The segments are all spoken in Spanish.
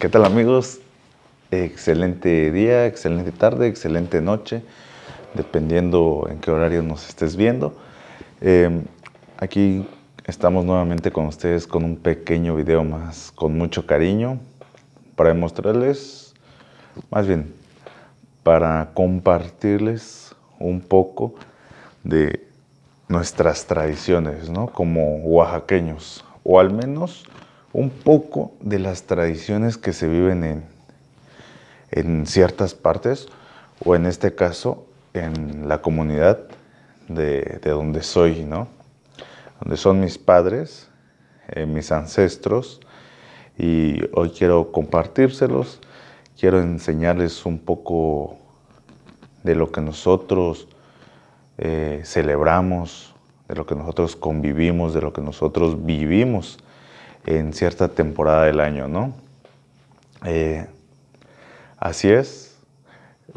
¿Qué tal amigos? Excelente día, excelente tarde, excelente noche, dependiendo en qué horario nos estés viendo. Em, aquí estamos nuevamente con ustedes con un pequeño video más, con mucho cariño, para demostrarles, más bien, para compartirles un poco de nuestras tradiciones, ¿no? Como oaxaqueños, o al menos un poco de las tradiciones que se viven en, en ciertas partes o en este caso en la comunidad de, donde soy, ¿no? Donde son mis padres, eh, mis ancestros y hoy quiero compartírselos, quiero enseñarles un poco de lo que nosotros eh, celebramos, de lo que nosotros convivimos, de lo que nosotros vivimos en cierta temporada del año, ¿no? Eh, así es,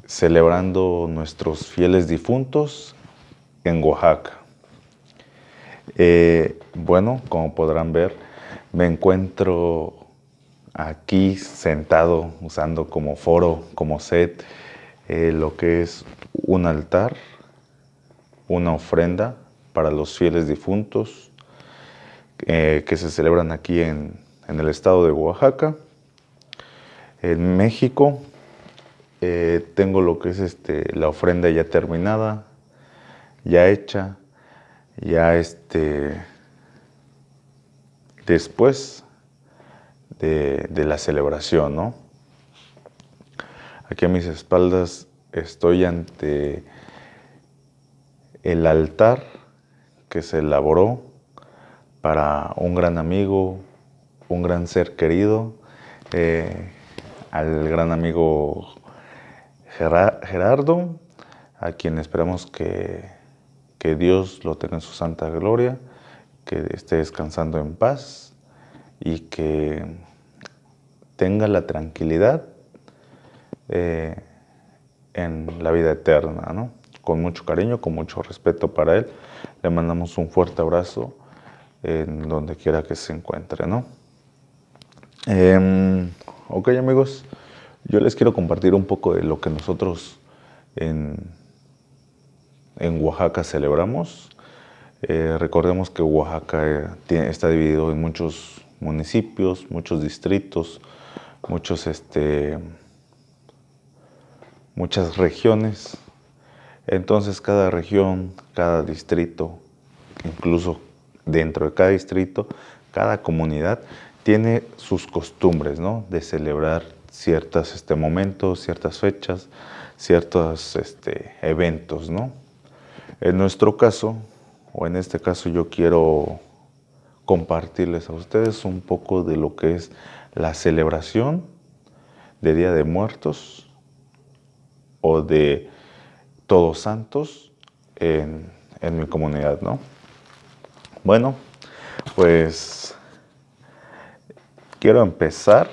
celebrando nuestros fieles difuntos en Oaxaca. Eh, bueno, como podrán ver, me encuentro aquí sentado usando como foro, como set, eh, lo que es un altar, una ofrenda para los fieles difuntos, eh, que se celebran aquí en, el estado de Oaxaca. En México eh, tengo lo que es este, la ofrenda ya terminada, ya hecha, ya este, después de, la celebración, Aquí a mis espaldas estoy ante el altar que se elaboró para un gran amigo, un gran ser querido, eh, al gran amigo Gerardo, a quien esperamos que, Dios lo tenga en su santa gloria, que esté descansando en paz y que tenga la tranquilidad eh, en la vida eterna, Con mucho cariño, con mucho respeto para él. Le mandamos un fuerte abrazo en donde quiera que se encuentre, ¿no? Em, ok amigos, yo les quiero compartir un poco de lo que nosotros en, en Oaxaca celebramos. Eh, recordemos que Oaxaca eh, está dividido en muchos municipios, muchos distritos, muchos, este, muchas regiones. Entonces cada región, cada distrito, incluso dentro de cada distrito, cada comunidad tiene sus costumbres, ¿no? De celebrar ciertos este, momentos, ciertas fechas, ciertos este, eventos, ¿no? En nuestro caso, o en este caso yo quiero compartirles a ustedes un poco de lo que es la celebración de Día de Muertos o de Todos Santos en, en mi comunidad, ¿no? Bueno, pues quiero empezar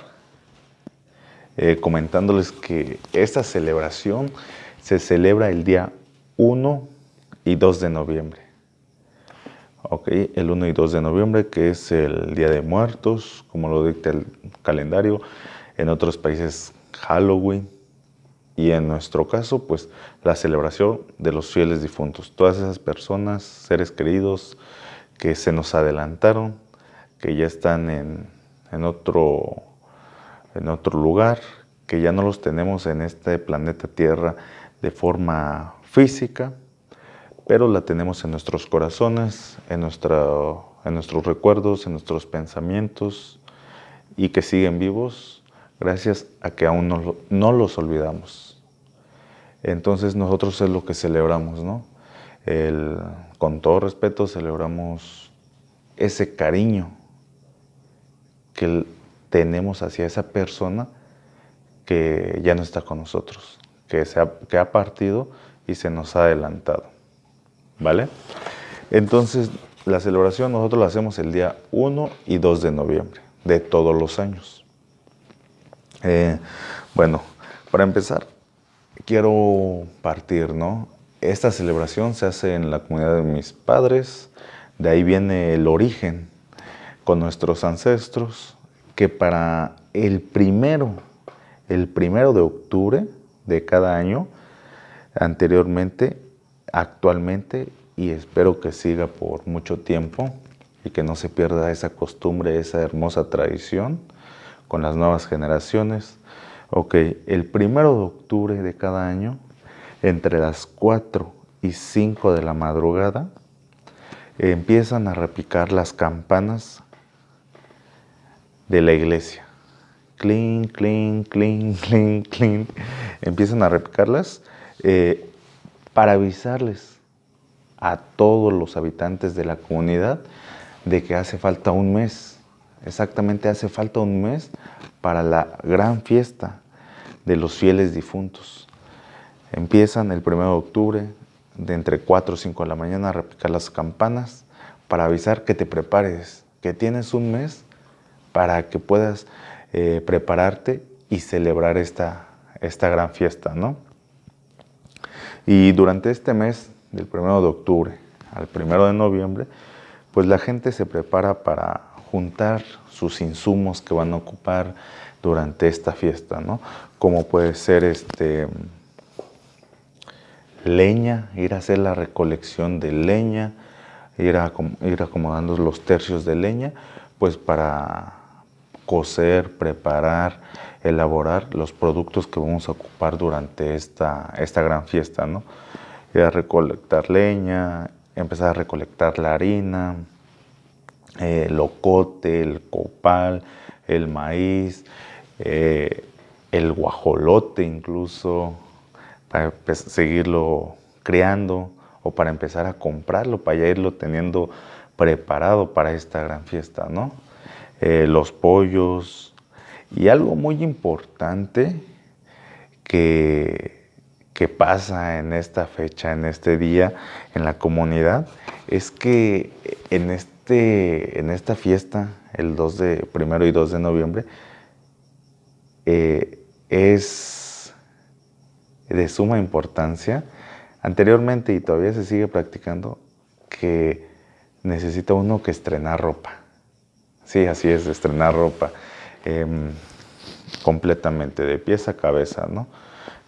eh, comentándoles que esta celebración se celebra el día 1 y 2 de noviembre. Ok, el 1 y 2 de noviembre, que es el Día de Muertos, como lo dicta el calendario. En otros países, Halloween. Y en nuestro caso, pues la celebración de los fieles difuntos. Todas esas personas, seres queridos, que se nos adelantaron, que ya están en, otro, en otro lugar, que ya no los tenemos en este planeta Tierra de forma física, pero la tenemos en nuestros corazones, en, en nuestros recuerdos, en nuestros pensamientos y que siguen vivos gracias a que aún no, no los olvidamos. Entonces nosotros es lo que celebramos, ¿no? El, con todo respeto celebramos ese cariño que tenemos hacia esa persona que ya no está con nosotros, que, ha, partido y se nos ha adelantado. ¿Vale? Entonces, la celebración nosotros la hacemos el día 1 y 2 de noviembre de todos los años. Eh, bueno, para empezar, quiero partir, ¿no? esta celebración se hace en la comunidad de mis padres, de ahí viene el origen con nuestros ancestros, que para el primero, el primero de octubre de cada año, anteriormente, actualmente, y espero que siga por mucho tiempo y que no se pierda esa costumbre, esa hermosa tradición con las nuevas generaciones. Ok, el primero de octubre de cada año entre las 4 y 5 de la madrugada, empiezan a repicar las campanas de la iglesia. Clean, clean, clean, clean, clink Empiezan a repicarlas eh, para avisarles a todos los habitantes de la comunidad de que hace falta un mes. Exactamente hace falta un mes para la gran fiesta de los fieles difuntos. Empiezan el 1 de octubre de entre 4 o 5 de la mañana a replicar las campanas para avisar que te prepares, que tienes un mes para que puedas eh, prepararte y celebrar esta, esta gran fiesta, ¿no? Y durante este mes, del 1 de octubre al 1 de noviembre, pues la gente se prepara para juntar sus insumos que van a ocupar durante esta fiesta, ¿no? Como puede ser este leña, ir a hacer la recolección de leña, ir, a, ir acomodando los tercios de leña, pues para coser, preparar, elaborar los productos que vamos a ocupar durante esta, esta gran fiesta, ¿no? Ir a recolectar leña, empezar a recolectar la harina, eh, el ocote, el copal, el maíz, eh, el guajolote incluso, para seguirlo creando o para empezar a comprarlo, para ya irlo teniendo preparado para esta gran fiesta, ¿no? Eh, los pollos y algo muy importante que, pasa en esta fecha, en este día, en la comunidad, es que en, este, en esta fiesta, el 2 de, primero y 2 de noviembre, eh, es de suma importancia anteriormente y todavía se sigue practicando que necesita uno que estrenar ropa. Sí, así es, estrenar ropa em, completamente de pies a cabeza, ¿no?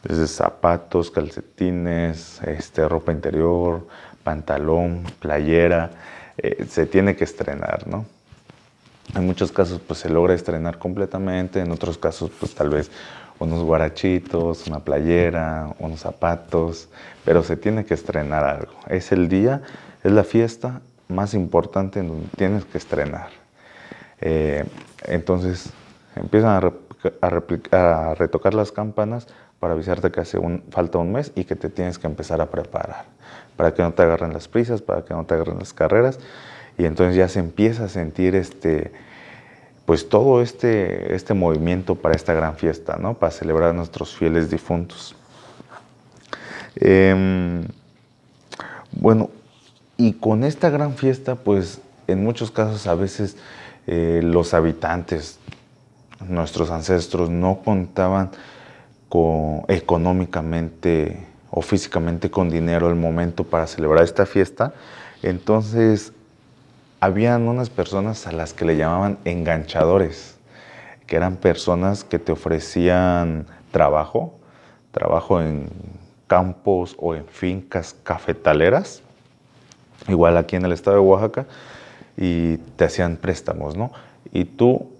Desde zapatos, calcetines, este, ropa interior, pantalón, playera, eh, se tiene que estrenar, ¿no? En muchos casos pues se logra estrenar completamente, en otros casos pues tal vez unos guarachitos, una playera, unos zapatos, pero se tiene que estrenar algo. Es el día, es la fiesta más importante en donde tienes que estrenar. Eh, entonces empiezan a, retocar las campanas para avisarte que hace falta un mes y que te tienes que empezar a preparar, para que no te agarren las prisas, para que no te agarren las carreras. Y entonces ya se empieza a sentir este, pues todo este, este movimiento para esta gran fiesta, ¿no? Para celebrar a nuestros fieles difuntos. Em, bueno, y con esta gran fiesta, pues en muchos casos a veces eh, los habitantes, nuestros ancestros, no contaban económicamente o físicamente con dinero el momento para celebrar esta fiesta. Entonces habían unas personas a las que le llamaban enganchadores, que eran personas que te ofrecían trabajo, trabajo en campos o en fincas cafetaleras, igual aquí en el estado de Oaxaca, y te hacían préstamos, ¿no? Y tú,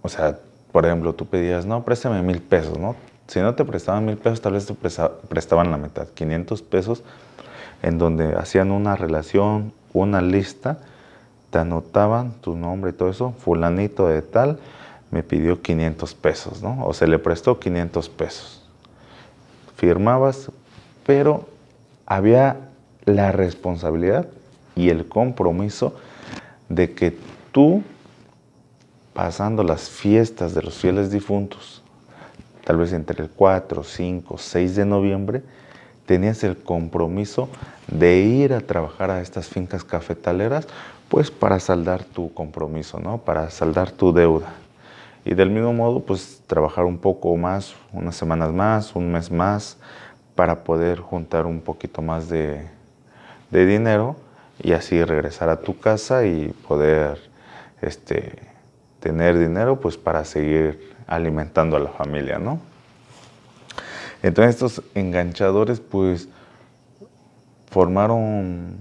o sea, por ejemplo, tú pedías, no, préstame mil pesos, ¿no? Si no te prestaban mil pesos, tal vez te prestaban la mitad, 500 pesos, en donde hacían una relación, una lista, te anotaban tu nombre y todo eso, fulanito de tal me pidió 500 pesos, ¿no? O se le prestó 500 pesos. Firmabas, pero había la responsabilidad y el compromiso de que tú, pasando las fiestas de los fieles difuntos, tal vez entre el 4, 5, 6 de noviembre, tenías el compromiso de ir a trabajar a estas fincas cafetaleras, pues para saldar tu compromiso, ¿no? Para saldar tu deuda. Y del mismo modo, pues trabajar un poco más, unas semanas más, un mes más, para poder juntar un poquito más de, dinero y así regresar a tu casa y poder este, tener dinero pues para seguir alimentando a la familia, ¿no? Entonces estos enganchadores pues formaron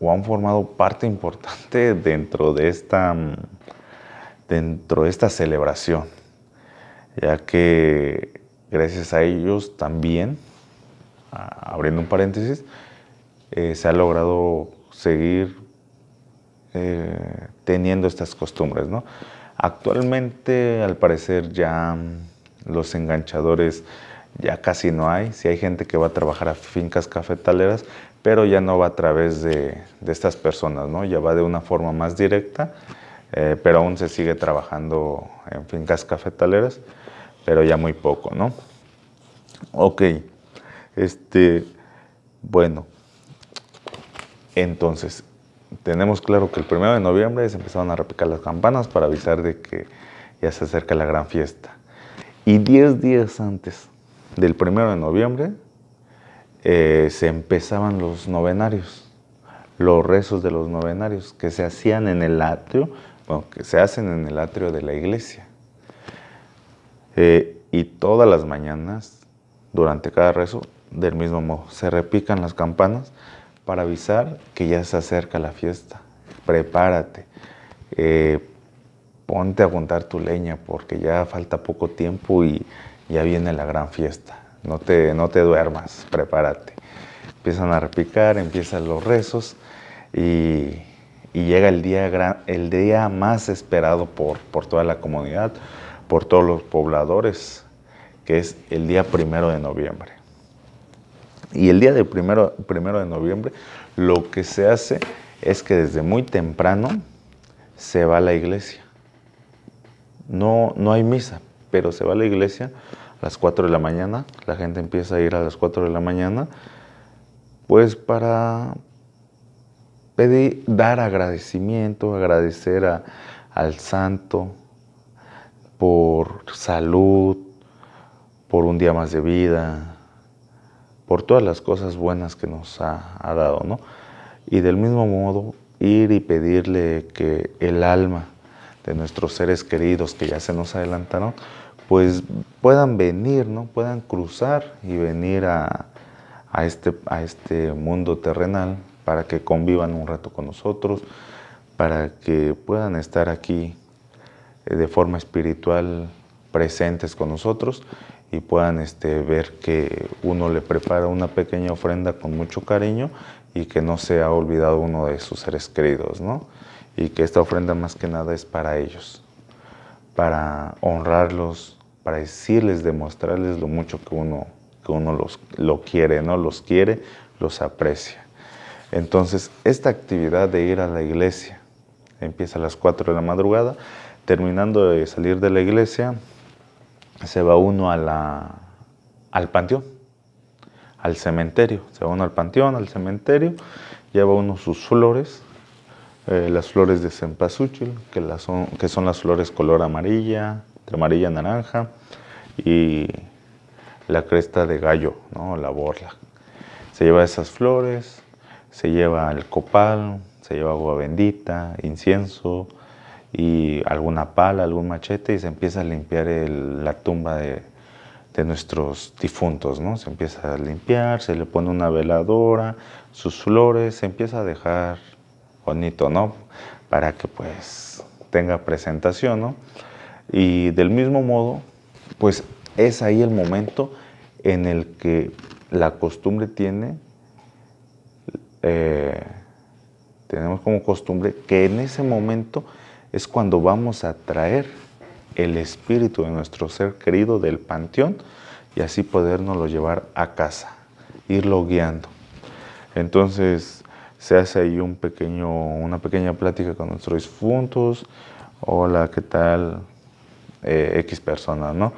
o han formado parte importante dentro de esta, mm, dentro de esta celebración, ya que gracias a ellos también, abriendo un paréntesis, eh, se ha logrado seguir eh, teniendo estas costumbres. ¿no? Actualmente, al parecer, ya mm, los enganchadores ya casi no hay. Si hay gente que va a trabajar a fincas cafetaleras, pero ya no va a través de, estas personas, ¿no? Ya va de una forma más directa, eh, pero aún se sigue trabajando en fincas cafetaleras, pero ya muy poco, ¿no? Ok, este, bueno, entonces, tenemos claro que el 1 de noviembre se empezaron a repicar las campanas para avisar de que ya se acerca la gran fiesta. Y 10 días antes del 1 de noviembre eh, se empezaban los novenarios, los rezos de los novenarios que se hacían en el atrio, bueno, que se hacen en el atrio de la iglesia. Eh, y todas las mañanas, durante cada rezo, del mismo modo, se repican las campanas para avisar que ya se acerca la fiesta. Prepárate, eh, ponte a juntar tu leña porque ya falta poco tiempo y ya viene la gran fiesta, no te, no te duermas, prepárate. Empiezan a repicar, empiezan los rezos y, llega el día, el día más esperado por, toda la comunidad, por todos los pobladores, que es el día primero de noviembre. Y el día del primero, de noviembre lo que se hace es que desde muy temprano se va a la iglesia. No, no hay misa, pero se va a la iglesia las 4 de la mañana, la gente empieza a ir a las 4 de la mañana, pues para pedir, dar agradecimiento, agradecer al santo por salud, por un día más de vida, por todas las cosas buenas que nos ha, ha dado, ¿no? Y del mismo modo, ir y pedirle que el alma de nuestros seres queridos que ya se nos adelantaron, pues puedan venir, ¿no? Puedan cruzar y venir a, este, a este mundo terrenal para que convivan un rato con nosotros, para que puedan estar aquí eh, de forma espiritual presentes con nosotros y puedan este, ver que uno le prepara una pequeña ofrenda con mucho cariño y que no se ha olvidado uno de sus seres queridos, ¿no? Y que esta ofrenda más que nada es para ellos, para honrarlos, para decirles, demostrarles lo mucho que uno, que uno los, lo quiere, ¿no? Los quiere, los aprecia. Entonces, esta actividad de ir a la iglesia empieza a las 4 de la madrugada. Terminando de salir de la iglesia, se va uno al panteón, al cementerio. Se va uno al panteón, al cementerio, lleva uno sus flores, eh, las flores de cempasúchil, que, que son las flores color amarilla, amarilla naranja, y la cresta de gallo, ¿no? la borla. Se lleva esas flores, se lleva el copal, se lleva agua bendita, incienso y alguna pala, algún machete y se empieza a limpiar la tumba de, de, nuestros difuntos, ¿no? Se empieza a limpiar, se le pone una veladora, sus flores, se empieza a dejar bonito, ¿no? Para que pues tenga presentación, ¿no? Y del mismo modo, pues es ahí el momento en el que la costumbre tiene, eh, tenemos como costumbre que en ese momento es cuando vamos a traer el espíritu de nuestro ser querido del panteón y así podernos lo llevar a casa, irlo guiando. Entonces se hace ahí un pequeño, una pequeña plática con nuestros difuntos. Hola, ¿qué tal? Eh, X personas, ¿no?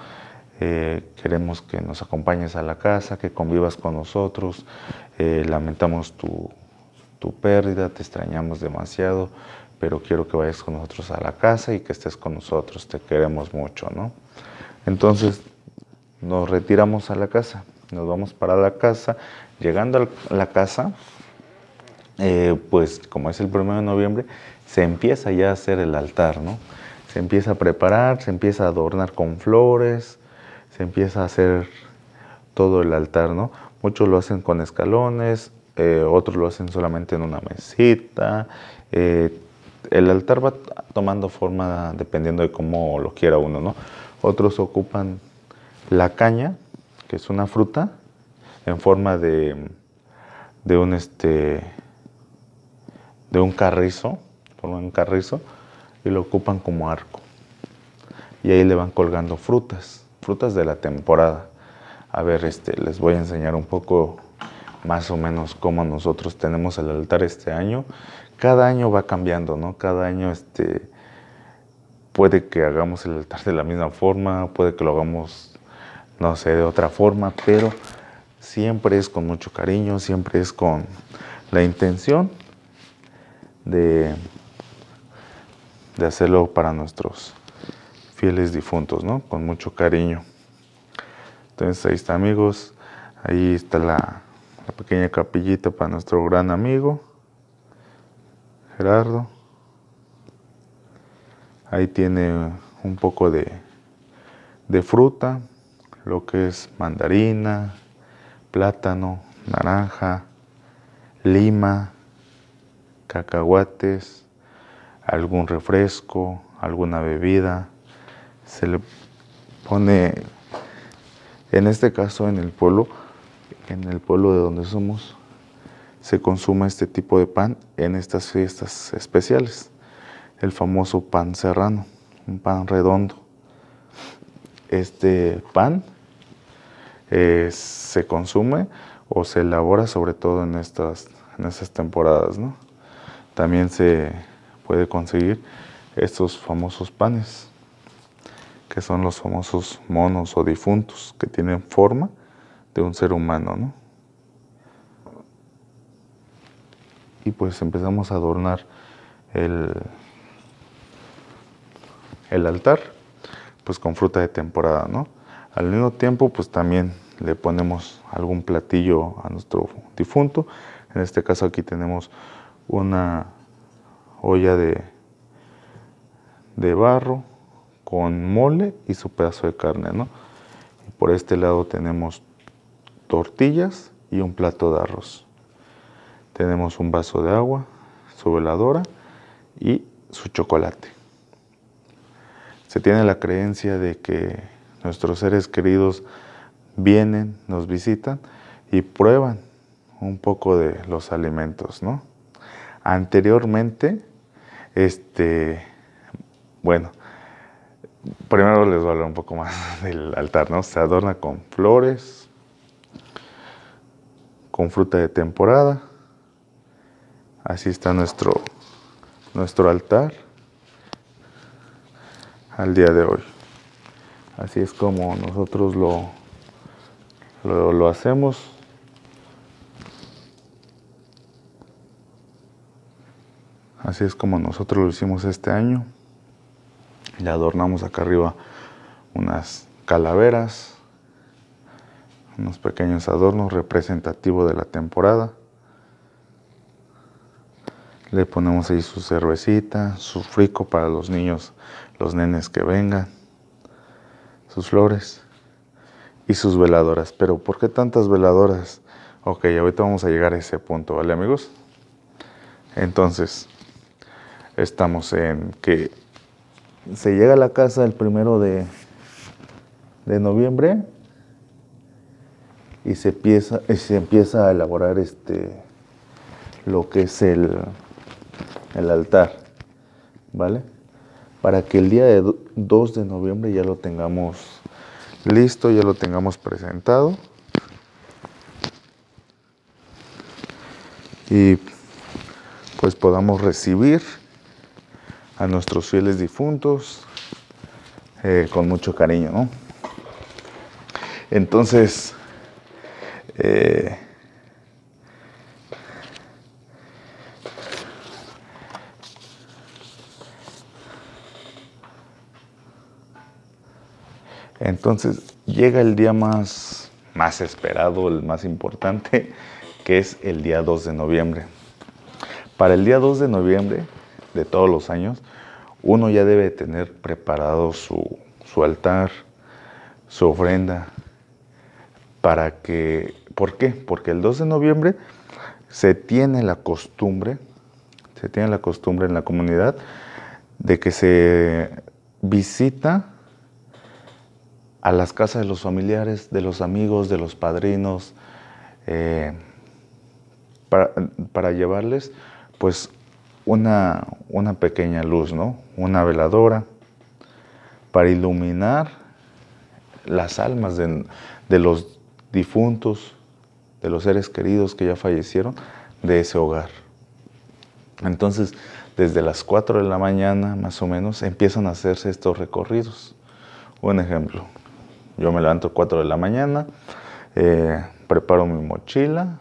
Eh, queremos que nos acompañes a la casa, que convivas con nosotros, eh, lamentamos tu, pérdida, te extrañamos demasiado, pero quiero que vayas con nosotros a la casa y que estés con nosotros, te queremos mucho, ¿no? Entonces nos retiramos a la casa, nos vamos para la casa, llegando a la casa, pues como es el 1 de noviembre, se empieza ya a hacer el altar, ¿no? se empieza a preparar, se empieza a adornar con flores, se empieza a hacer todo el altar, ¿no? Muchos lo hacen con escalones, eh, otros lo hacen solamente en una mesita. Eh, el altar va tomando forma dependiendo de cómo lo quiera uno, ¿no? Otros ocupan la caña, que es una fruta, en forma de, de un este de un carrizo, forma de un carrizo, y lo ocupan como arco. Y ahí le van colgando frutas, frutas de la temporada. A ver, este, les voy a enseñar un poco más o menos cómo nosotros tenemos el altar este año. Cada año va cambiando, ¿no? Cada año este, puede que hagamos el altar de la misma forma, puede que lo hagamos, no sé, de otra forma, pero siempre es con mucho cariño, siempre es con la intención de de hacerlo para nuestros fieles difuntos, ¿no? Con mucho cariño. Entonces ahí está amigos, ahí está la, pequeña capillita para nuestro gran amigo Gerardo. Ahí tiene un poco de, de fruta, lo que es mandarina, plátano, naranja, lima, cacahuates, algún refresco, alguna bebida. Se le pone, en este caso en el pueblo, en el pueblo de donde somos, se consume este tipo de pan en estas fiestas especiales. El famoso pan serrano, un pan redondo. Este pan eh, se consume o se elabora sobre todo en estas, en estas temporadas. ¿no? También se, puede conseguir estos famosos panes, que son los famosos monos o difuntos, que tienen forma de un ser humano, Y pues empezamos a adornar el, el altar, pues con fruta de temporada, ¿no? Al mismo tiempo, pues también le ponemos algún platillo a nuestro difunto. En este caso aquí tenemos una olla de, barro con mole y su pedazo de carne, por este lado tenemos tortillas y un plato de arroz. Tenemos un vaso de agua, su veladora y su chocolate. Se tiene la creencia de que nuestros seres queridos vienen, nos visitan y prueban un poco de los alimentos, Anteriormente este, bueno, primero les voy a hablar un poco más del altar, ¿no? Se adorna con flores, con fruta de temporada. Así está nuestro, nuestro altar al día de hoy. Así es como nosotros lo, lo, lo hacemos. Así es como nosotros lo hicimos este año. Le adornamos acá arriba unas calaveras, unos pequeños adornos representativos de la temporada. Le ponemos ahí su cervecita, su frico para los niños, los nenes que vengan, sus flores y sus veladoras. Pero ¿por qué tantas veladoras? Ok, ahorita vamos a llegar a ese punto, ¿vale amigos? Entonces, estamos en que se llega a la casa el primero de, noviembre y se empieza, se empieza a elaborar este, lo que es el, el altar, ¿vale? Para que el día de 2 de noviembre ya lo tengamos listo, ya lo tengamos presentado. Y pues podamos recibir a nuestros fieles difuntos eh, con mucho cariño, ¿no? Entonces, eh, entonces llega el día más, más esperado, el más importante, que es el día 2 de noviembre. Para el día 2 de noviembre de todos los años, uno ya debe tener preparado su, altar, su ofrenda, para que, ¿por qué? Porque el 2 de noviembre se tiene la costumbre, se tiene la costumbre en la comunidad de que se visita a las casas de los familiares, de los amigos, de los padrinos, eh, para, para, llevarles pues una, una pequeña luz, ¿no? Una veladora para iluminar las almas de, los difuntos, de los seres queridos que ya fallecieron, de ese hogar. Entonces, desde las 4 de la mañana más o menos empiezan a hacerse estos recorridos. Un ejemplo, yo me levanto a 4 de la mañana, eh, preparo mi mochila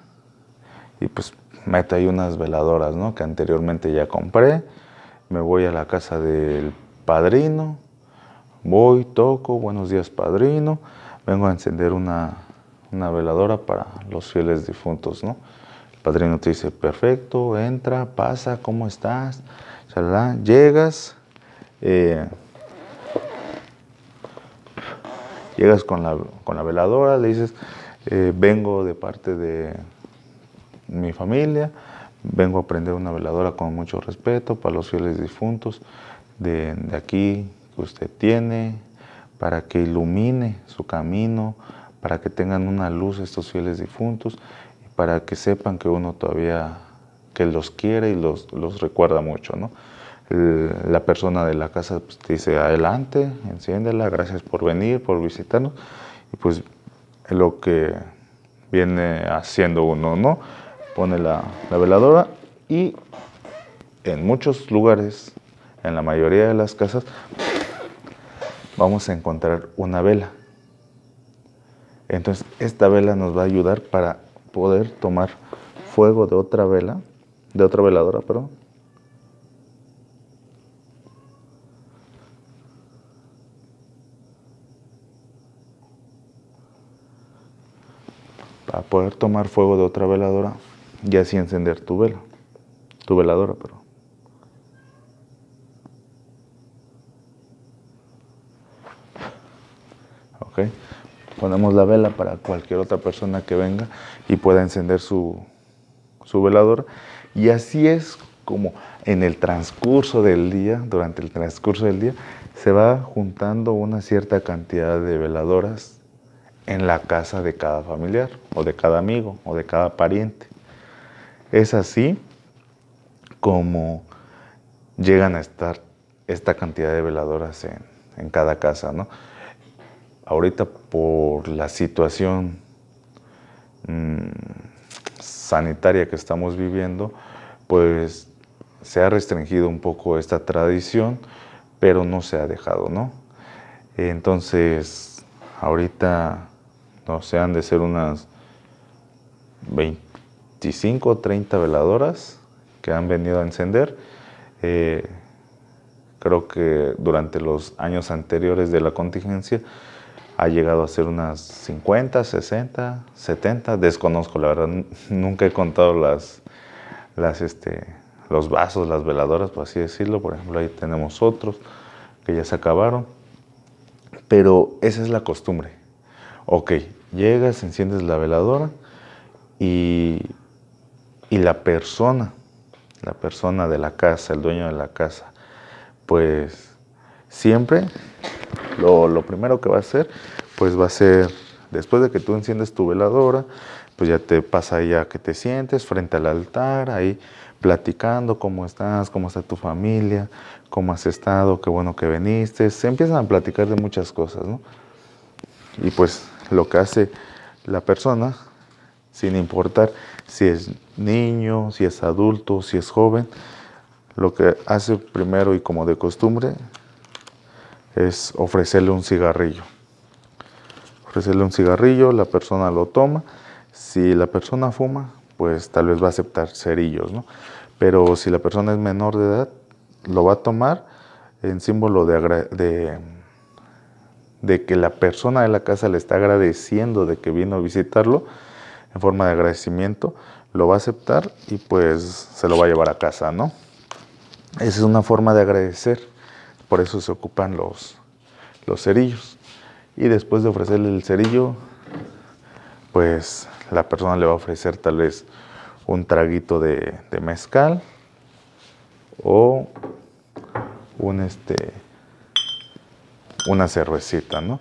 y pues mete ahí unas veladoras, Que anteriormente ya compré. Me voy a la casa del padrino. Voy, toco, buenos días padrino. Vengo a encender una, veladora para los fieles difuntos, ¿no? El padrino te dice, perfecto, entra, pasa, ¿cómo estás? Llegas, eh, llegas con la, con la veladora, le dices, eh, vengo de parte de mi familia. Vengo a prender una veladora con mucho respeto para los fieles difuntos de, aquí que usted tiene, para que ilumine su camino, para que tengan una luz estos fieles difuntos para que sepan que uno todavía que los quiere y los, los recuerda mucho, ¿no? la persona de la casa pues, dice adelante, enciéndela, gracias por venir, por visitarnos y pues lo que viene haciendo uno, ¿no? pone la, veladora y en muchos lugares, en la mayoría de las casas, vamos a encontrar una vela. Entonces, esta vela nos va a ayudar para poder tomar fuego de otra vela, de otra veladora, perdón. Para poder tomar fuego de otra veladora y así encender tu vela, tu veladora, pero. Ponemos la vela para cualquier otra persona que venga y pueda encender su, su veladora. Y así es como en el transcurso del día, durante el transcurso del día, se va juntando una cierta cantidad de veladoras en la casa de cada familiar, o de cada amigo, o de cada pariente. Es así como llegan a estar esta cantidad de veladoras en, cada casa, ¿no? Ahorita por la situación mm, sanitaria que estamos viviendo, pues se ha restringido un poco esta tradición, pero no se ha dejado, ¿no? Entonces, ahorita, no sé, han de ser unas 20 25 o 30 veladoras que han venido a encender. Eh, creo que durante los años anteriores de la contingencia ha llegado a ser unas 50, 60, 70. Desconozco, la verdad, nunca he contado las, las, este, los vasos, las veladoras, por así decirlo. Por ejemplo, ahí tenemos otros que ya se acabaron. Pero esa es la costumbre. Ok, llegas, enciendes la veladora y y la persona, la persona de la casa, el dueño de la casa, pues siempre lo, primero que va a hacer, pues va a ser, después de que tú enciendes tu veladora, pues ya te pasa ya que te sientes frente al altar, ahí platicando cómo estás, cómo está tu familia, cómo has estado, qué bueno que viniste. Se empiezan a platicar de muchas cosas, ¿no? Y pues lo que hace la persona sin importar si es niño, si es adulto, si es joven. Lo que hace primero y como de costumbre es ofrecerle un cigarrillo. Ofrecerle un cigarrillo, la persona lo toma. Si la persona fuma, pues tal vez va a aceptar cerillos, ¿no? Pero si la persona es menor de edad, lo va a tomar en símbolo de, de que la persona de la casa le está agradeciendo de que vino a visitarlo en forma de agradecimiento, lo va a aceptar y pues se lo va a llevar a casa, ¿no? Esa es una forma de agradecer, por eso se ocupan los, los cerillos. Y después de ofrecerle el cerillo, pues la persona le va a ofrecer tal vez un traguito de, mezcal o un este una cervecita, ¿no?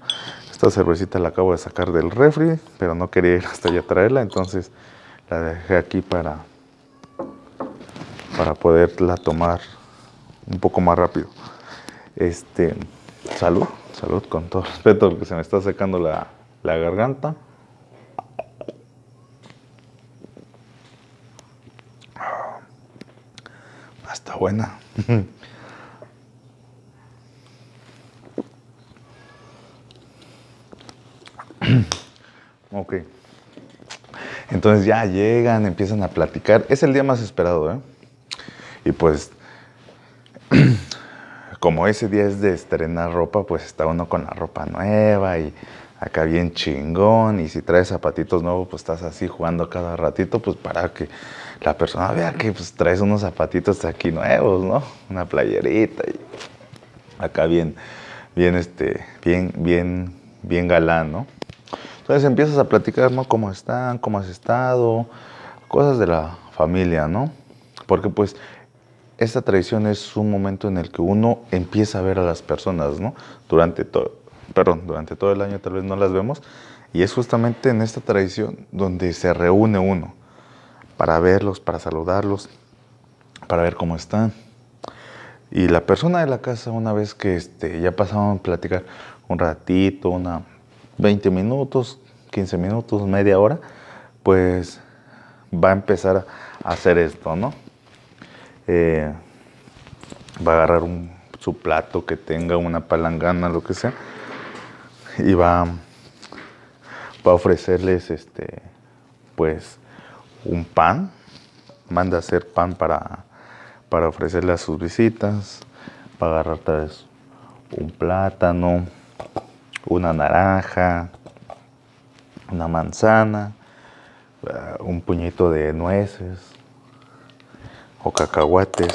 Esta cervecita la acabo de sacar del refri, pero no quería ir hasta allá a traerla, entonces la dejé aquí para, para poderla tomar un poco más rápido. Este, salud, salud con todo respeto, porque se me está secando la, la garganta. Ah, está buena. ok. Entonces ya llegan, empiezan a platicar. Es el día más esperado, ¿eh? Y pues, como ese día es de estrenar ropa, pues está uno con la ropa nueva y acá bien chingón. Y si traes zapatitos nuevos, pues estás así jugando cada ratito, pues para que la persona vea que pues, traes unos zapatitos aquí nuevos, ¿no? Una playerita y acá bien, bien, este, bien, bien, bien galán, ¿no? Entonces empiezas a platicar, ¿no? ¿Cómo están? ¿Cómo has estado? Cosas de la familia, ¿no? Porque pues esta tradición es un momento en el que uno empieza a ver a las personas, ¿no? Durante todo, perdón, durante todo el año tal vez no las vemos, y es justamente en esta tradición donde se reúne uno para verlos, para saludarlos, para ver cómo están. Y la persona de la casa, una vez que este, ya pasaban a platicar un ratito, una 20 minutos, 15 minutos, media hora, pues va a empezar a hacer esto, ¿no? Eh, va a agarrar un, su plato que tenga una palangana, lo que sea, y va, a ofrecerles, este, pues, un pan, manda a hacer pan para, para ofrecerle a sus visitas, va a agarrar tal vez un plátano, una naranja, una manzana, ah, un puñito de nueces o cacahuates.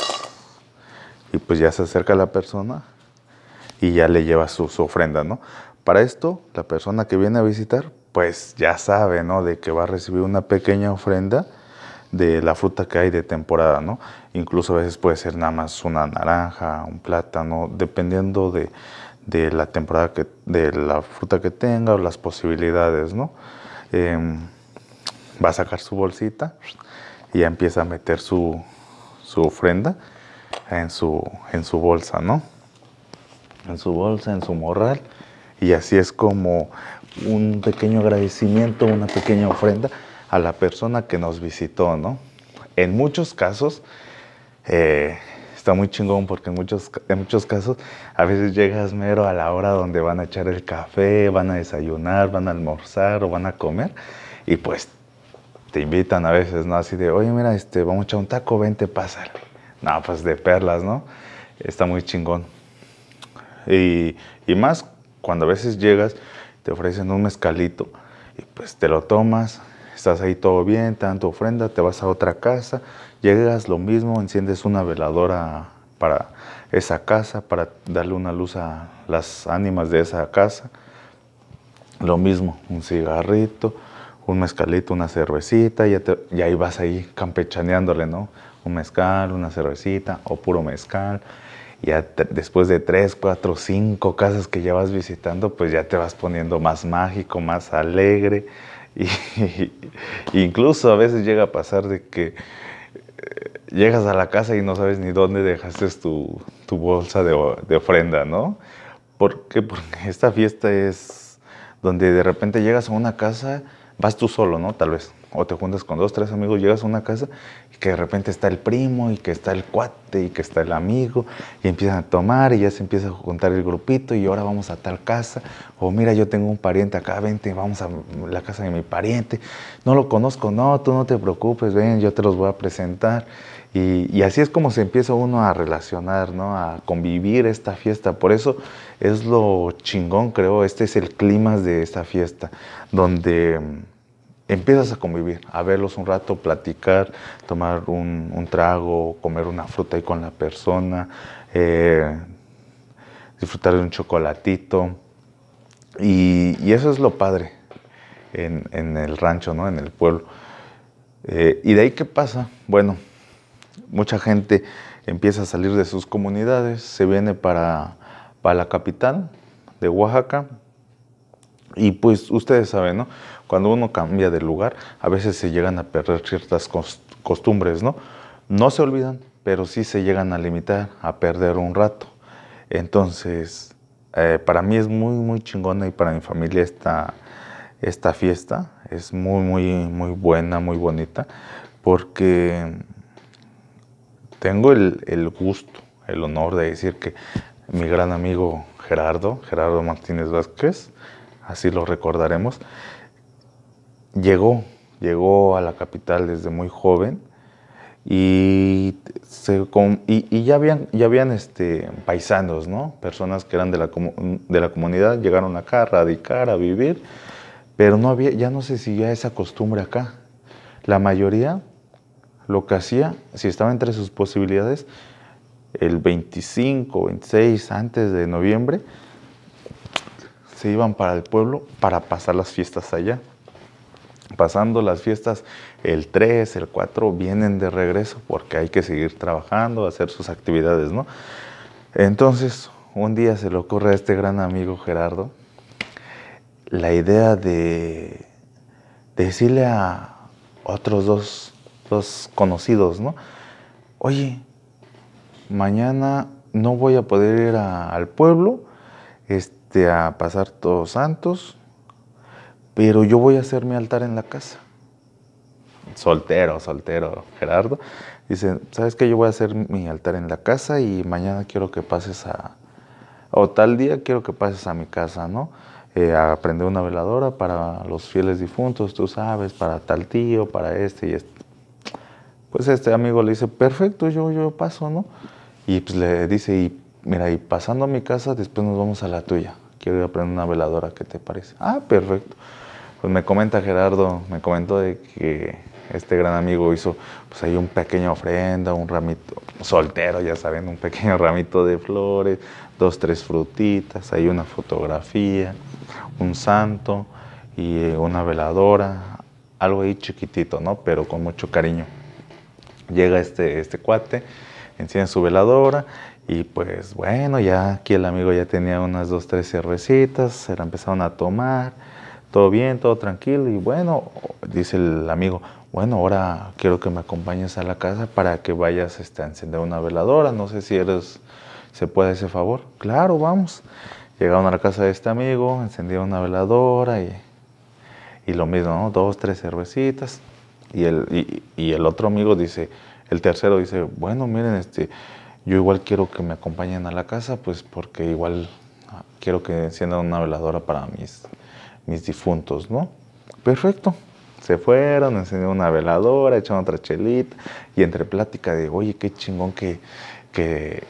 Y pues ya se acerca la persona y ya le lleva su, su ofrenda, ¿no? Para esto, la persona que viene a visitar, pues ya sabe, ¿no? De que va a recibir una pequeña ofrenda de la fruta que hay de temporada, ¿no? Incluso a veces puede ser nada más una naranja, un plátano, dependiendo de, de la temporada que, de la fruta que tenga o las posibilidades, ¿no? Em, va a sacar su bolsita y ya empieza a meter su, ofrenda en su, en su bolsa, ¿no? En su bolsa, en su morral. Y así es como un pequeño agradecimiento, una pequeña ofrenda a la persona que nos visitó, ¿no? En muchos casos, eh, está muy chingón porque en muchos, casos a veces llegas mero a la hora donde van a echar el café, van a desayunar, van a almorzar o van a comer y pues te invitan a veces, ¿no? Así de, oye, mira, este, vamos a echar un taco, vente, pásale. No, pues de perlas, ¿no? Está muy chingón. Y, y más cuando a veces llegas, te ofrecen un mezcalito y pues te lo tomas, estás ahí todo bien, te dan tu ofrenda, te vas a otra casa Llegas lo mismo, enciendes una veladora para esa casa, para darle una luz a las ánimas de esa casa. Lo mismo, un cigarrito, un mezcalito, una cervecita, ya y ahí vas ahí campechaneándole, ¿no? Un mezcal, una cervecita o puro mezcal. Ya después de tres, cuatro, cinco casas que ya vas visitando, pues ya te vas poniendo más mágico, más alegre. y, incluso a veces llega a pasar de que eh, llegas a la casa y no sabes ni dónde dejaste tu, bolsa de, de, ofrenda, ¿no? ¿Por qué? Porque esta fiesta es donde de repente llegas a una casa, vas tú solo, ¿no? Tal vez o te juntas con dos, tres amigos, llegas a una casa y que de repente está el primo y que está el cuate y que está el amigo y empiezan a tomar y ya se empieza a juntar el grupito y ahora vamos a tal casa o mira yo tengo un pariente acá, vente, vamos a la casa de mi pariente, no lo conozco, no, tú no te preocupes, ven, yo te los voy a presentar. Y, así es como se empieza uno a relacionar, ¿no? a convivir esta fiesta. Por eso es lo chingón, creo. Este es el clima de esta fiesta, donde empiezas a convivir, a verlos un rato, platicar, tomar un, trago, comer una fruta ahí con la persona, eh, disfrutar de un chocolatito. Y, eso es lo padre en, el rancho, ¿no? en el pueblo. Eh, ¿Y de ahí qué pasa? Bueno, mucha gente empieza a salir de sus comunidades, se viene para, para la capital de Oaxaca. Y pues ustedes saben, ¿no? Cuando uno cambia de lugar, a veces se llegan a perder ciertas costumbres, ¿no? No se olvidan, pero sí se llegan a limitar, a perder un rato. Entonces, eh, para mí es muy, muy chingona y para mi familia esta, esta fiesta es muy, muy, muy buena, muy bonita, porque tengo el, el gusto, el honor de decir que mi gran amigo Gerardo, Gerardo Martínez Vázquez, así lo recordaremos, llegó, llegó a la capital desde muy joven y, ya habían, ya este, paisanos, ¿no? Personas que eran de la, comunidad, llegaron acá a radicar, a vivir, pero no había, ya no se seguía esa costumbre acá. La mayoría lo que hacía, si estaba entre sus posibilidades, el 25, 26 antes de noviembre, se iban para el pueblo para pasar las fiestas allá pasando las fiestas, el 3, el 4 vienen de regreso porque hay que seguir trabajando, hacer sus actividades, ¿no? Entonces, un día se le ocurre a este gran amigo Gerardo la idea de decirle a otros dos, conocidos, ¿no? Oye, mañana no voy a poder ir al pueblo este, a pasar todos santos, pero yo voy a hacer mi altar en la casa. Soltero, soltero, Gerardo. Dice, ¿sabes qué? Yo voy a hacer mi altar en la casa y mañana quiero que pases a, o tal día quiero que pases a mi casa, ¿no? Eh, a prender una veladora para los fieles difuntos, tú sabes, para tal tío, para este y este. Pues este amigo le dice, perfecto, yo, yo paso, ¿no? Y pues le dice, y mira, y pasando a mi casa, después nos vamos a la tuya. Quiero ir una veladora, ¿qué te parece? Ah, perfecto. Pues me comenta Gerardo, me comentó de que este gran amigo hizo pues ahí un pequeño ofrenda, un ramito soltero, ya saben, un pequeño ramito de flores, dos, tres frutitas, ahí una fotografía, un santo y eh, una veladora, algo ahí chiquitito, ¿no? Pero con mucho cariño. Llega este, este cuate, enciende su veladora y pues bueno, ya aquí el amigo ya tenía unas dos, tres cervecitas, se la empezaron a tomar todo bien, todo tranquilo. Y bueno, dice el amigo, bueno, ahora quiero que me acompañes a la casa para que vayas este, a encender una veladora. No sé si eres, se puede ese favor. Claro, vamos. Llegaron a la casa de este amigo, encendieron una veladora y, lo mismo, ¿no? Dos, tres cervecitas. Y el, el otro amigo dice, el tercero dice, bueno, miren, este, yo igual quiero que me acompañen a la casa, pues porque igual ah, quiero que enciendan una veladora para mis mis difuntos, ¿no? Perfecto. Se fueron, encendieron una veladora, echaron otra chelita y entre plática de, oye, qué chingón que, que,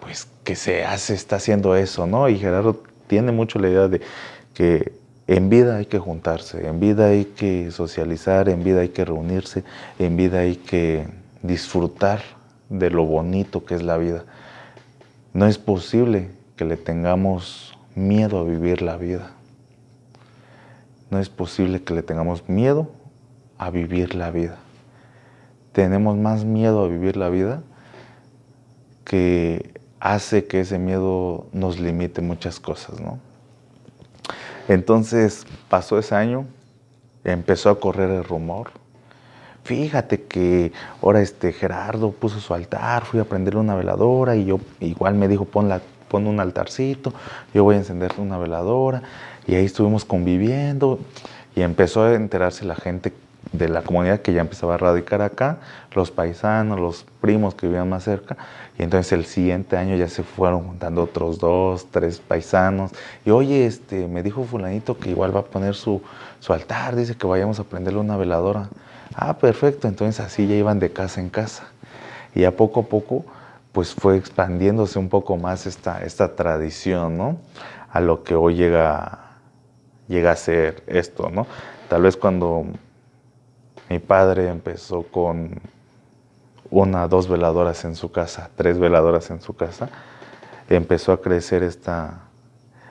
pues, que se hace, está haciendo eso, ¿no? Y Gerardo tiene mucho la idea de que en vida hay que juntarse, en vida hay que socializar, en vida hay que reunirse, en vida hay que disfrutar de lo bonito que es la vida. No es posible que le tengamos miedo a vivir la vida no es posible que le tengamos miedo a vivir la vida. Tenemos más miedo a vivir la vida que hace que ese miedo nos limite muchas cosas, ¿no? Entonces pasó ese año, empezó a correr el rumor. Fíjate que ahora este Gerardo puso su altar, fui a prenderle una veladora y yo igual me dijo pon, pon un altarcito, yo voy a encender una veladora y ahí estuvimos conviviendo y empezó a enterarse la gente de la comunidad que ya empezaba a radicar acá, los paisanos, los primos que vivían más cerca. Y entonces el siguiente año ya se fueron juntando otros dos, tres paisanos. Y oye, este, me dijo fulanito que igual va a poner su, su altar, dice que vayamos a prenderle una veladora. Ah, perfecto, entonces así ya iban de casa en casa. Y a poco a poco, pues fue expandiéndose un poco más esta, esta tradición, ¿no? A lo que hoy llega llega a ser esto, ¿no? Tal vez cuando mi padre empezó con una, dos veladoras en su casa, tres veladoras en su casa, empezó a crecer esta,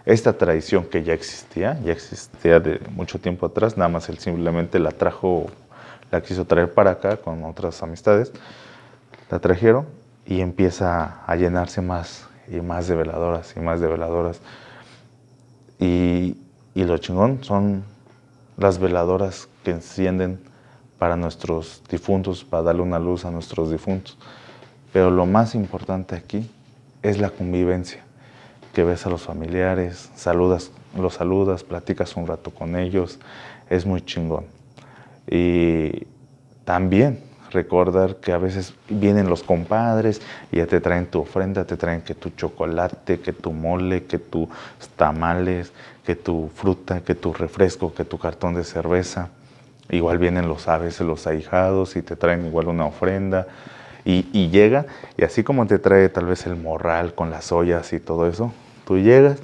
esta tradición que ya existía, ya existía de mucho tiempo atrás, nada más él simplemente la trajo, la quiso traer para acá con otras amistades, la trajeron y empieza a llenarse más y más de veladoras y más de veladoras. Y, y lo chingón son las veladoras que encienden para nuestros difuntos, para darle una luz a nuestros difuntos. Pero lo más importante aquí es la convivencia, que ves a los familiares, saludas, los saludas, platicas un rato con ellos, es muy chingón. Y también recordar que a veces vienen los compadres y ya te traen tu ofrenda, te traen que tu chocolate, que tu mole, que tus tamales, que tu fruta, que tu refresco, que tu cartón de cerveza. Igual vienen los aves, los ahijados y te traen igual una ofrenda. Y, llega, y así como te trae tal vez el morral con las ollas y todo eso, tú llegas,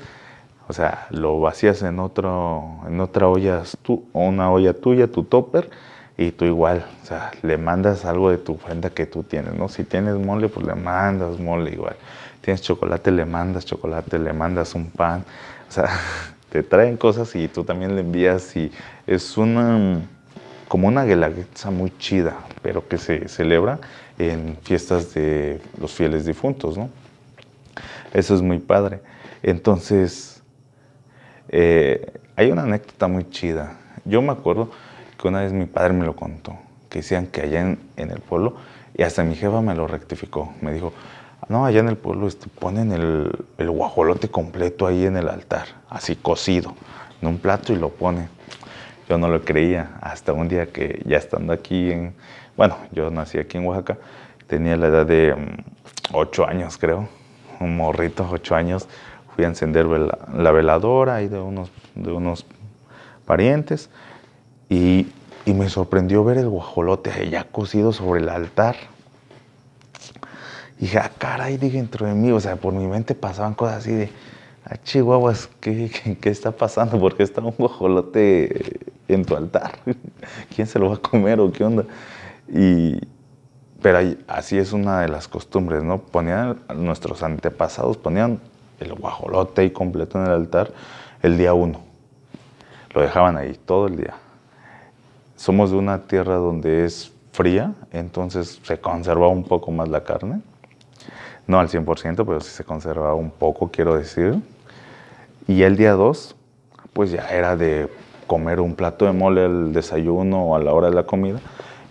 o sea, lo vacías en, otro, en otra olla, tú, una olla tuya, tu topper, y tú igual, o sea, le mandas algo de tu ofrenda que tú tienes, ¿no? Si tienes mole, pues le mandas mole igual. Tienes chocolate, le mandas chocolate, le mandas un pan, o sea, te traen cosas y tú también le envías y es una como una guelaguetza muy chida, pero que se celebra en fiestas de los fieles difuntos, ¿no? Eso es muy padre. Entonces, eh, hay una anécdota muy chida. Yo me acuerdo que una vez mi padre me lo contó, que decían que allá en, en el pueblo, y hasta mi jefa me lo rectificó, me dijo, no, allá en el pueblo este, ponen el, guajolote completo ahí en el altar, así cocido, en un plato y lo ponen. Yo no lo creía hasta un día que ya estando aquí en, bueno, yo nací aquí en Oaxaca, tenía la edad de mm, ocho años creo, un morrito, ocho años, fui a encender la veladora ahí de unos, de unos parientes y, y me sorprendió ver el guajolote ya cocido sobre el altar dije, ah, caray, dije dentro de mí, o sea, por mi mente pasaban cosas así de, ah, chihuahuas, ¿qué, qué, está pasando? ¿Por qué está un guajolote en tu altar? ¿Quién se lo va a comer o qué onda? Y, pero así es una de las costumbres, ¿no? Ponían, nuestros antepasados ponían el guajolote y completo en el altar el día uno. Lo dejaban ahí todo el día. Somos de una tierra donde es fría, entonces se conserva un poco más la carne no al 100%, pero sí se conserva un poco, quiero decir. Y el día 2, pues ya era de comer un plato de mole al desayuno o a la hora de la comida.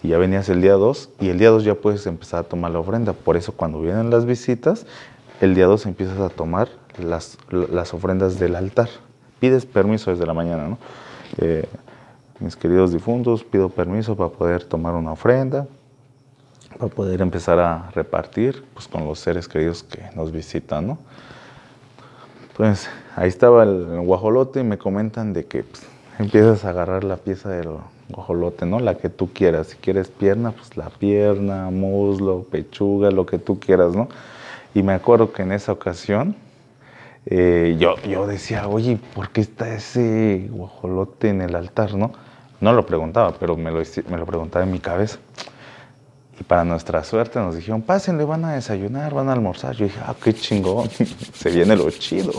Y ya venías el día 2 y el día 2 ya puedes empezar a tomar la ofrenda. Por eso cuando vienen las visitas, el día 2 empiezas a tomar las, las ofrendas del altar. Pides permiso desde la mañana, ¿no? Eh, mis queridos difuntos, pido permiso para poder tomar una ofrenda para poder empezar a repartir pues, con los seres queridos que nos visitan, ¿no? Entonces, pues, ahí estaba el guajolote y me comentan de que pues, empiezas a agarrar la pieza del guajolote, ¿no? La que tú quieras. Si quieres pierna, pues la pierna, muslo, pechuga, lo que tú quieras, ¿no? Y me acuerdo que en esa ocasión eh, yo, yo decía, oye, ¿por qué está ese guajolote en el altar, no? No lo preguntaba, pero me lo, me lo preguntaba en mi cabeza. Y para nuestra suerte nos dijeron, pásenle, van a desayunar, van a almorzar. Yo dije, ah, qué chingón, se viene lo chido.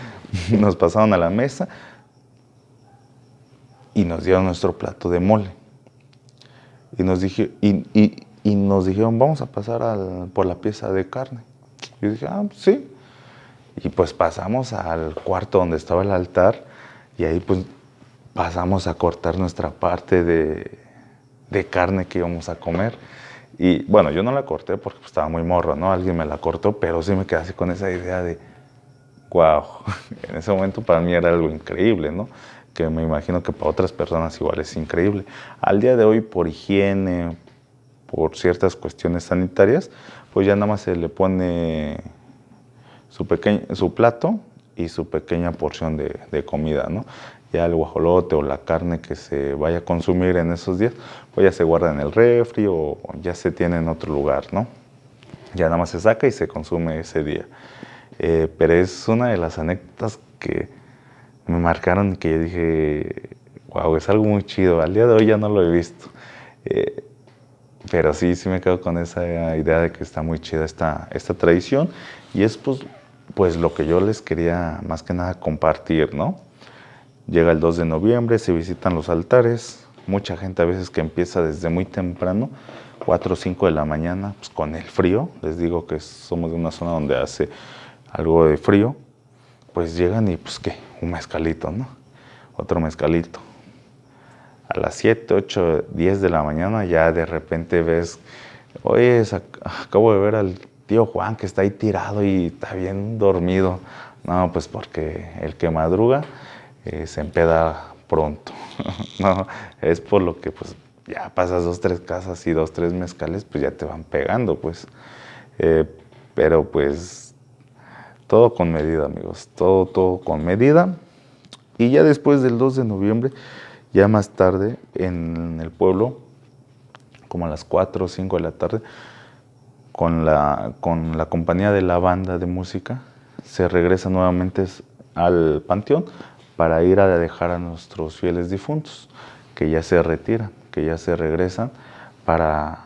Nos pasaron a la mesa y nos dieron nuestro plato de mole. Y nos, dije, y, nos dijeron, vamos a pasar por la pieza de carne. Yo dije, ah, pues sí. Y pues pasamos al cuarto donde estaba el altar y ahí pues pasamos a cortar nuestra parte de carne que íbamos a comer. Y bueno, yo no la corté porque pues, estaba muy morro, ¿no? Alguien me la cortó, pero sí me quedé así con esa idea de, wow, en ese momento para mí era algo increíble, ¿no? Que me imagino que para otras personas igual es increíble. Al día de hoy, por higiene, por ciertas cuestiones sanitarias, pues ya nada más se le pone su, pequeño, su plato y su pequeña porción de comida, ¿no? ya el guajolote o la carne que se vaya a consumir en esos días, pues ya se guarda en el refri o ya se tiene en otro lugar, ¿no? Ya nada más se saca y se consume ese día. Eh, pero es una de las anécdotas que me marcaron que yo dije, wow, es algo muy chido, al día de hoy ya no lo he visto. Eh, pero sí, sí me quedo con esa idea de que está muy chida esta, esta tradición y es pues, pues lo que yo les quería más que nada compartir, ¿no? Llega el 2 de noviembre, se visitan los altares, mucha gente a veces que empieza desde muy temprano, 4 o 5 de la mañana, pues con el frío, les digo que somos de una zona donde hace algo de frío, pues llegan y pues qué, un mezcalito, ¿no? Otro mezcalito. A las 7, 8, 10 de la mañana ya de repente ves, oye, acabo de ver al tío Juan que está ahí tirado y está bien dormido. No, pues porque el que madruga eh, se empeda pronto, ¿no? Es por lo que pues ya pasas dos, tres casas y dos, tres mezcales, pues ya te van pegando, pues. Eh, pero pues todo con medida, amigos, todo, todo con medida. Y ya después del 2 de noviembre, ya más tarde en el pueblo, como a las 4 o 5 de la tarde, con la, con la compañía de la banda de música, se regresa nuevamente al panteón para ir a dejar a nuestros fieles difuntos, que ya se retiran, que ya se regresan, para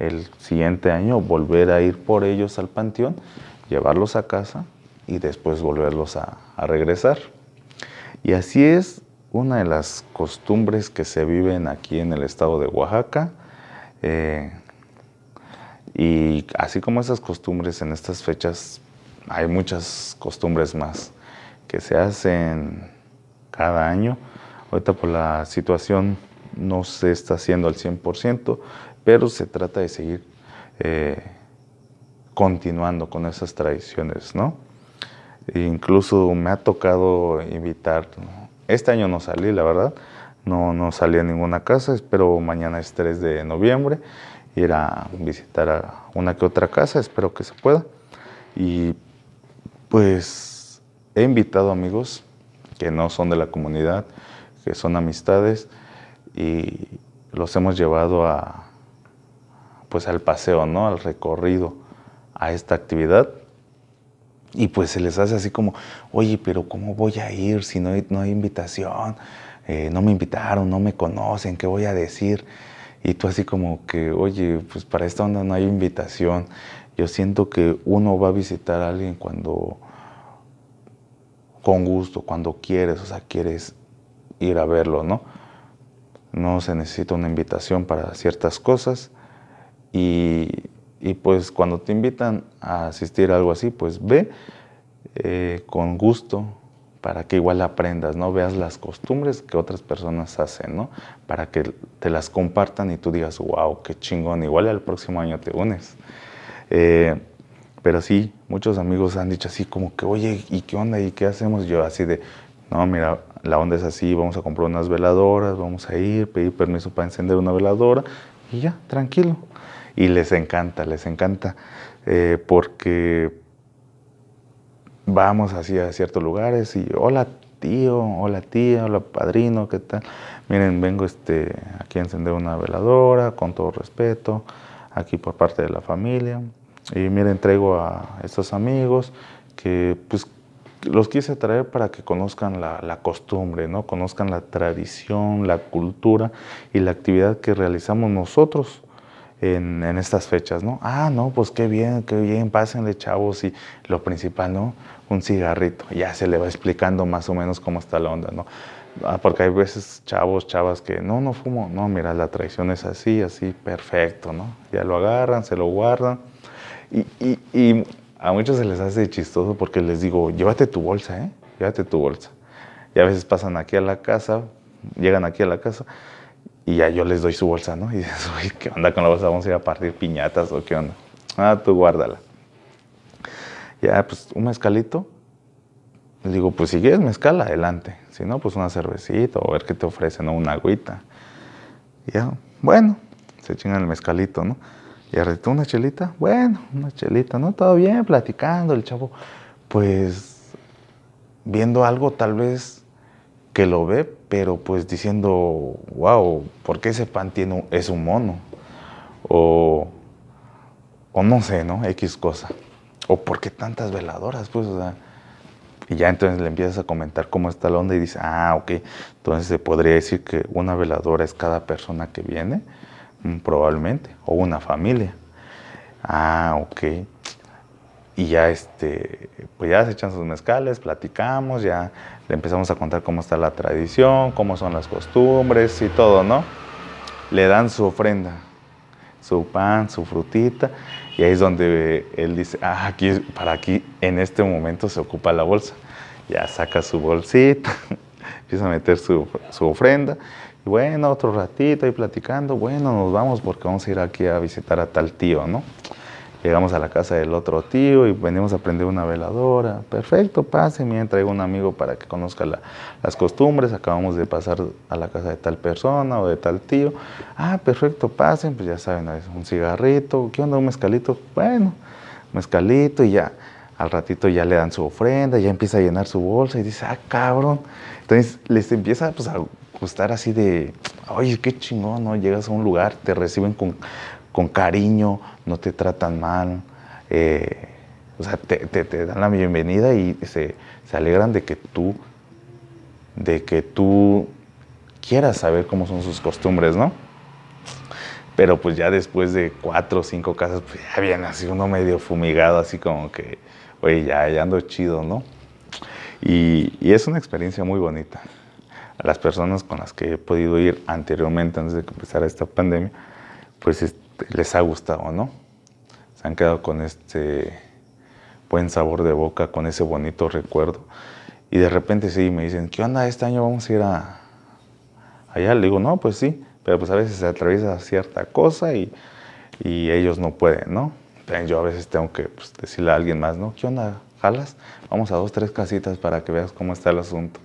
el siguiente año volver a ir por ellos al panteón, llevarlos a casa y después volverlos a, regresar. Y así es una de las costumbres que se viven aquí en el estado de Oaxaca. Eh, y así como esas costumbres en estas fechas, hay muchas costumbres más que se hacen cada año. Ahorita por la situación no se está haciendo al 100%, pero se trata de seguir eh, continuando con esas tradiciones, ¿no? incluso me ha tocado invitar, este año no salí, la verdad, no, no salí a ninguna casa, espero mañana es 3 de noviembre ir a visitar a una que otra casa, espero que se pueda. Y pues he invitado amigos que no son de la comunidad, que son amistades y los hemos llevado a pues al paseo, ¿no? Al recorrido, a esta actividad. Y pues se les hace así como, oye, pero ¿cómo voy a ir si no hay, no hay invitación? Eh, no me invitaron, no me conocen, ¿qué voy a decir? Y tú así como que, oye, pues para esta onda no hay invitación. Yo siento que uno va a visitar a alguien cuando con gusto, cuando quieres, o sea, quieres ir a verlo, ¿no? No se necesita una invitación para ciertas cosas y, pues cuando te invitan a asistir a algo así, pues ve eh, con gusto para que igual aprendas, ¿no? Veas las costumbres que otras personas hacen, ¿no? Para que te las compartan y tú digas, wow, qué chingón, igual al próximo año te unes. Eh, pero sí, muchos amigos han dicho así como que, oye, ¿y qué onda? ¿Y qué hacemos? Yo así de, no, mira, la onda es así, vamos a comprar unas veladoras, vamos a ir, pedir permiso para encender una veladora y ya, tranquilo. Y les encanta, les encanta, eh, porque vamos así a ciertos lugares y, hola tío, hola tía, hola padrino, ¿qué tal? Miren, vengo este, aquí a encender una veladora, con todo respeto, aquí por parte de la familia y mira, entrego a estos amigos que pues los quise traer para que conozcan la, costumbre, ¿no? conozcan la tradición, la cultura y la actividad que realizamos nosotros en, estas fechas. ¿no? Ah, no, pues qué bien, qué bien, pásenle chavos y lo principal, ¿no? un cigarrito. Ya se le va explicando más o menos cómo está la onda. ¿no? Ah, porque hay veces chavos, chavas que no, no fumo. No, mira, la traición es así, así, perfecto. ¿no? Ya lo agarran, se lo guardan y, a muchos se les hace chistoso porque les digo, llévate tu bolsa, ¿eh? Llévate tu bolsa. Y a veces pasan aquí a la casa, llegan aquí a la casa y ya yo les doy su bolsa, ¿no? Y dices, uy, ¿qué onda con la bolsa? Vamos a ir a partir piñatas o qué onda. Ah, tú guárdala. Ya, pues un mezcalito. Les digo, pues si quieres mezcal, adelante. Si no, pues una cervecita o ver qué te ofrecen, ¿no? una agüita. ya, bueno, se chingan el mezcalito, ¿no? Y ahorita una chelita, bueno, una chelita, ¿no? Todo bien, platicando, el chavo, pues viendo algo tal vez que lo ve, pero pues diciendo, wow, ¿por qué ese pan tiene es un mono? O, o no sé, ¿no? X cosa. O ¿por qué tantas veladoras? Pues, y ya entonces le empiezas a comentar cómo está la onda y dice, ah, ok, entonces se podría decir que una veladora es cada persona que viene Mm, probablemente, o una familia. Ah, ok. Y ya, este, pues ya se echan sus mezcales, platicamos, ya le empezamos a contar cómo está la tradición, cómo son las costumbres y todo, ¿no? Le dan su ofrenda, su pan, su frutita, y ahí es donde él dice, ah, aquí, para aquí, en este momento se ocupa la bolsa. Ya saca su bolsita, empieza a meter su, su ofrenda y bueno, otro ratito ahí platicando, bueno, nos vamos porque vamos a ir aquí a visitar a tal tío, ¿no? Llegamos a la casa del otro tío y venimos a prender una veladora. Perfecto, pase, miren, traigo un amigo para que conozca las costumbres. Acabamos de pasar a la casa de tal persona o de tal tío. Ah, perfecto, pasen, pues ya saben, un cigarrito. ¿Qué onda, un mezcalito? Bueno, mezcalito y ya. Al ratito ya le dan su ofrenda, ya empieza a llenar su bolsa y dice, ah, cabrón. Entonces les empieza pues, a estar así de, oye, qué chingón, ¿no? Llegas a un lugar, te reciben con, cariño, no te tratan mal, eh, o sea, te, dan la bienvenida y se, alegran de que tú, de que tú quieras saber cómo son sus costumbres, ¿no? Pero pues ya después de cuatro o cinco casas, pues ya viene así uno medio fumigado, así como que, oye, ya, ya ando chido, ¿no? y es una experiencia muy bonita las personas con las que he podido ir anteriormente, antes de que empezara esta pandemia, pues este, les ha gustado, ¿no? Se han quedado con este buen sabor de boca, con ese bonito recuerdo. Y de repente sí, me dicen, ¿qué onda? Este año vamos a ir a allá. Le digo, no, pues sí, pero pues a veces se atraviesa cierta cosa y, y ellos no pueden, ¿no? yo a veces tengo que pues, decirle a alguien más, ¿no? ¿Qué onda? ¿Jalas? Vamos a dos, tres casitas para que veas cómo está el asunto.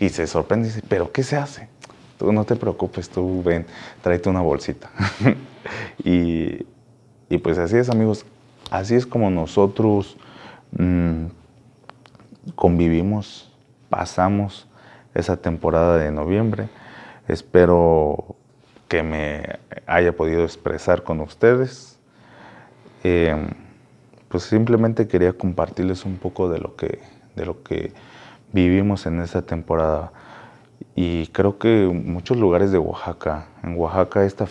Y se sorprende y dice, ¿pero qué se hace? Tú no te preocupes, tú ven, tráete una bolsita. y, pues así es, amigos. Así es como nosotros mm, convivimos, pasamos esa temporada de noviembre. Espero que me haya podido expresar con ustedes. Eh, pues simplemente quería compartirles un poco de lo que, de lo que vivimos en esa temporada. Y creo que muchos lugares de Oaxaca, en Oaxaca estas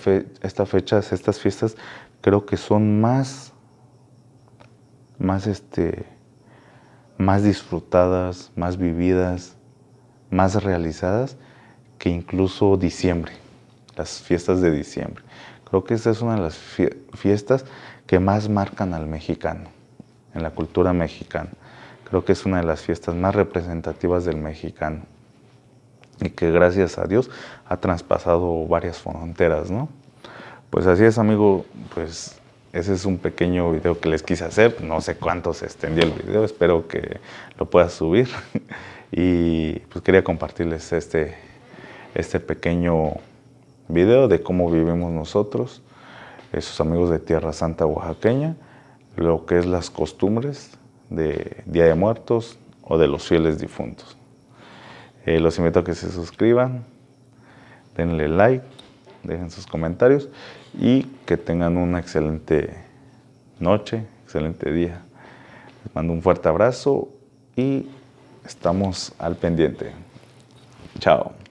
fechas, estas fiestas, creo que son más, más, este, más disfrutadas, más vividas, más realizadas que incluso diciembre, las fiestas de diciembre. Creo que esa es una de las fiestas que más marcan al mexicano, en la cultura mexicana. Creo que es una de las fiestas más representativas del mexicano y que gracias a Dios ha traspasado varias fronteras, ¿no? Pues así es, amigo, pues ese es un pequeño video que les quise hacer, no sé cuánto se extendió el video, espero que lo puedas subir y pues quería compartirles este, este pequeño video de cómo vivimos nosotros, esos amigos de Tierra Santa Oaxaqueña, lo que es las costumbres, de Día de Muertos o de los fieles difuntos. Eh, los invito a que se suscriban, denle like, dejen sus comentarios y que tengan una excelente noche, excelente día. Les mando un fuerte abrazo y estamos al pendiente. Chao.